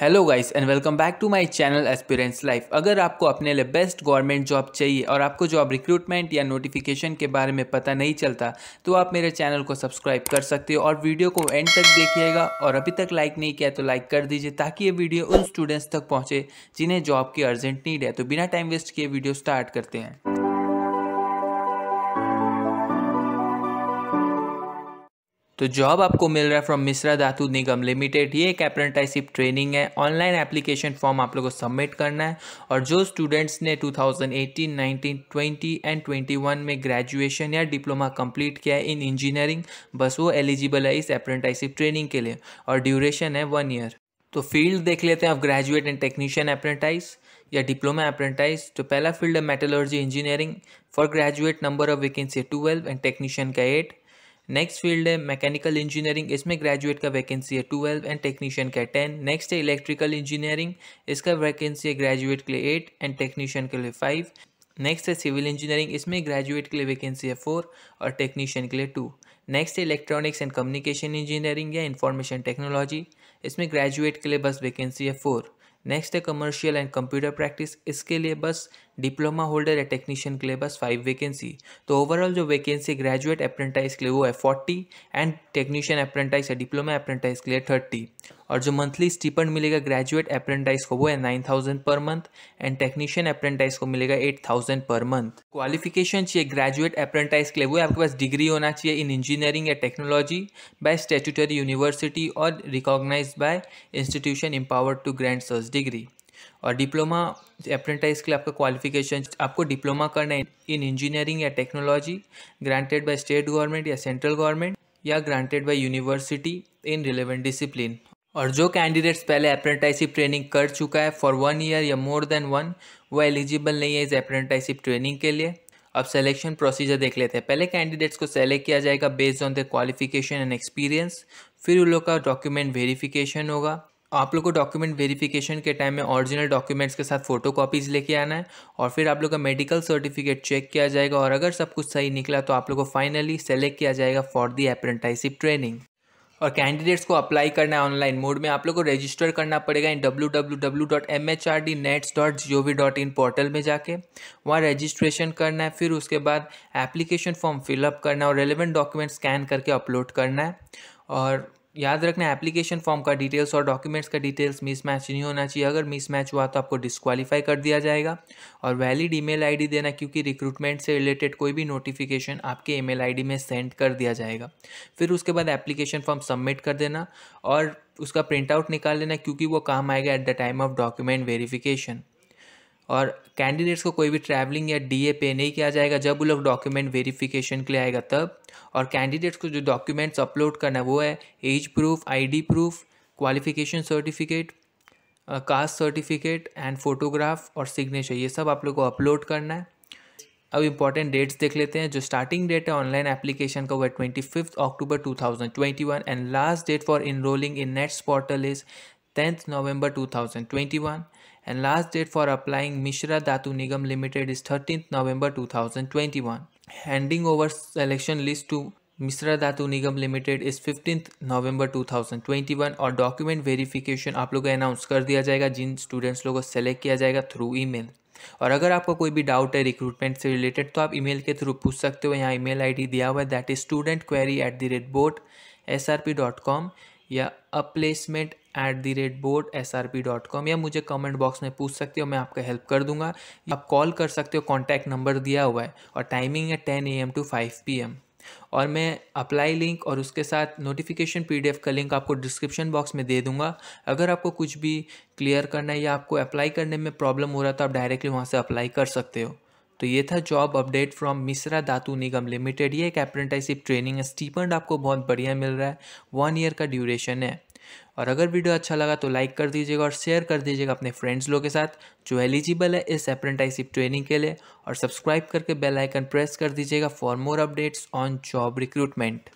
Hello guys and welcome back to my channel experience life अगर आपको अपने लिए बेस्ट गवर्नमेंट जॉब चाहिए और आपको जॉब रिक्रूटमेंट या नोटिफिकेशन के बारे में पता नहीं चलता तो आप मेरे चैनल को सब्सक्राइब कर सकते हो और वीडियो को एंड तक देखिएगा और अभी तक लाइक नहीं किया तो लाइक कर दीजिए ताकि ये वीडियो उन स्टूडेंट्स तक पहुँचे जिन्हें जॉब की अर्जेंट नीड है तो बिना टाइम वेस्ट किए वीडियो स्टार्ट करते हैं तो जॉब आपको मिल रहा है फ्रॉम मिश्रा धातु निगम लिमिटेड ये एक अप्रेंटाइसिप ट्रेनिंग है ऑनलाइन एप्लीकेशन फॉर्म आप लोग को सबमिट करना है और जो स्टूडेंट्स ने 2018, 19, 20 एंड 21 में ग्रेजुएशन या डिप्लोमा कंप्लीट किया है इन इंजीनियरिंग बस वो एलिजिबल है इस अप्रेंटाइसिप ट्रेनिंग के लिए और ड्यूरेशन है वन ईयर तो फील्ड देख लेते हैं आप ग्रेजुएट एंड टेक्नीशियन अप्रेंटाइज या डिप्लोमा अप्रेंटाइज तो पहला फील्ड है metallurgy engineering for graduate number of vacancy twelve and technician का एट नेक्स्ट फील्ड है मैकेनिकल इंजीनियरिंग इसमें ग्रेजुएट का वैकेंसी है ट्वेल्व एंड टेक्नीशियन का टेन नेक्स्ट है इलेक्ट्रिकल इंजीनियरिंग इसका वैकेंसी है ग्रेजुएट के लिए एट एंड टेक्नीशियन के लिए फाइव नेक्स्ट है सिविल इंजीनियरिंग इसमें ग्रेजुएट के लिए वैकेंसी है फोर और टेक्नीशियन के लिए टू नेक्स्ट है इलेक्ट्रॉनिक्स एंड कम्युनिकेशन इंजीनियरिंग या इंफॉर्मेशन टेक्नोलॉजी इसमें ग्रेजुएट के लिए बस वैकेंसी है फोर नेक्स्ट है कमर्शियल एंड कंप्यूटर प्रैक्टिस इसके लिए बस डिप्लोमा होल्डर या टेक्नीशियन के लिए बस फाइव वैकेंसी तो ओवरऑल जो वैकेंसी ग्रेजुएट अप्रेंटाइज के लिए वो है फोर्टी एंड टेक्नीशियन अप्रेंटाइज या डिप्लोमा अप्रेंटाइज के लिए थर्टी और जो मंथली स्टीपेंड मिलेगा ग्रेजुएट अप्रेंटाइज को वो है nine thousand per month and technician apprentice को मिलेगा eight thousand per month qualification चाहिए ग्रेजुएट अप्रेंटाइज के लिए वो आपके पास डिग्री होना चाहिए इन इंजीनियरिंग या टेक्नोलॉजी बाय स्टेचुटरी यूनिवर्सिटी और recognise bye institution empowered to grant सर्स डिग्री और डिप्लोमा अप्रेंटाइज के लिए आपका क्वालिफिकेशन आपको डिप्लोमा करना है इन इंजीनियरिंग या technology granted by state government या सेंट्रल गवर्नमेंट या granted by university in relevant discipline और जो कैंडिडेट्स पहले अप्रेंटाइसिप ट्रेनिंग कर चुका है फॉर वन ईयर या मोर देन वन वो एलिजिबल नहीं है इस अप्रेंटाइसिप ट्रेनिंग के लिए अब सिलेक्शन प्रोसीजर देख लेते हैं पहले कैंडिडेट्स को सेलेक्ट किया जाएगा based on the qualification and experience फिर उन लोग का डॉक्यूमेंट वेरिफिकेशन होगा आप लोग को डॉक्यूमेंट वेरिफिकेशन के टाइम में ओरिजिनल डॉक्यूमेंट्स के साथ फोटो कॉपीज लेके आना है और फिर आप लोग का मेडिकल सर्टिफिकेट चेक किया जाएगा और अगर सब कुछ सही निकला तो आप लोग को फाइनली सेलेक्ट किया जाएगा फॉर दी अप्रेंटाइसिप ट्रेनिंग और कैंडिडेट्स को अप्लाई करना है ऑनलाइन मोड में आप लोग को रजिस्टर करना पड़ेगा in W W W dot M H R D NATS dot G O V dot in portal में जाके वहाँ रजिस्ट्रेशन करना है फिर उसके बाद एप्लीकेशन फॉर्म फिलअप करना है और रेलिवेंट डॉक्यूमेंट स्कैन करके अपलोड करना है और याद रखना एप्लीकेशन फॉर्म का डिटेल्स और डॉक्यूमेंट्स का डिटेल्स मिसमैच नहीं होना चाहिए अगर मिसमैच हुआ तो आपको डिस्क्वालीफाई कर दिया जाएगा और वैलिड ईमेल आईडी देना क्योंकि रिक्रूटमेंट से रिलेटेड कोई भी नोटिफिकेशन आपके ईमेल आईडी में सेंड कर दिया जाएगा फिर उसके बाद एप्लीकेशन फॉर्म सबमिट कर देना और उसका प्रिंट आउट निकाल लेना क्योंकि वो काम आएगा at the time of document verification और कैंडिडेट्स को कोई भी ट्रैवलिंग या डीए पे नहीं किया जाएगा जब वो लोग डॉक्यूमेंट वेरिफिकेशन के लिए आएगा तब और कैंडिडेट्स को जो डॉक्यूमेंट्स अपलोड करना है वो है age proof ID proof qualification certificate caste certificate and photograph और सिग्नेचर ये सब आप लोग को अपलोड करना है अब इम्पॉर्टेंट डेट्स देख लेते हैं जो स्टार्टिंग डेट है ऑनलाइन एप्लीकेशन का वो है twenty fifth October two thousand twenty one and last date for enrolling in NATS portal is 10th November 2021 and last date for applying Mishra Dhatu Nigam Limited is 13th November 2021. Handing over selection list to Mishra Dhatu Nigam Limited is 15th November 2021 और document verification आप लोग announce कर दिया जाएगा जिन students लोगों को select किया जाएगा through email. और अगर आपको कोई भी डाउट है रिक्रूटमेंट से रिलेटेड तो आप ईमेल के थ्रू पूछ सकते हो यहाँ ईमेल आईडी दिया हुआ है that is student query at the rate boat S या placement at the rate board S R P dot com या मुझे कमेंट बॉक्स में पूछ सकते हो मैं आपका हेल्प कर दूंगा आप कॉल कर सकते हो कॉन्टैक्ट नंबर दिया हुआ है और टाइमिंग है ten A M to five P M और मैं अप्लाई लिंक और उसके साथ नोटिफिकेशन पी डी एफ का लिंक आपको डिस्क्रिप्शन बॉक्स में दे दूंगा अगर आपको कुछ भी क्लियर करना है या आपको अप्लाई करने में प्रॉब्लम हो रहा है तो आप डायरेक्टली वहाँ से अप्लाई कर सकते हो तो ये था जॉब अपडेट फ्रॉम मिश्रा धातु निगम लिमिटेड ये एक अप्रेंटाइसिप ट्रेनिंग है स्टीपेंड आपको बहुत बढ़िया मिल रहा है वन ईयर का ड्यूरेशन है और अगर वीडियो अच्छा लगा तो लाइक कर दीजिएगा और शेयर कर दीजिएगा अपने फ्रेंड्स लोग के साथ जो एलिजिबल है इस अप्रेंटाइसिप ट्रेनिंग के लिए और सब्सक्राइब करके बेल आइकन प्रेस कर दीजिएगा for more updates on job recruitment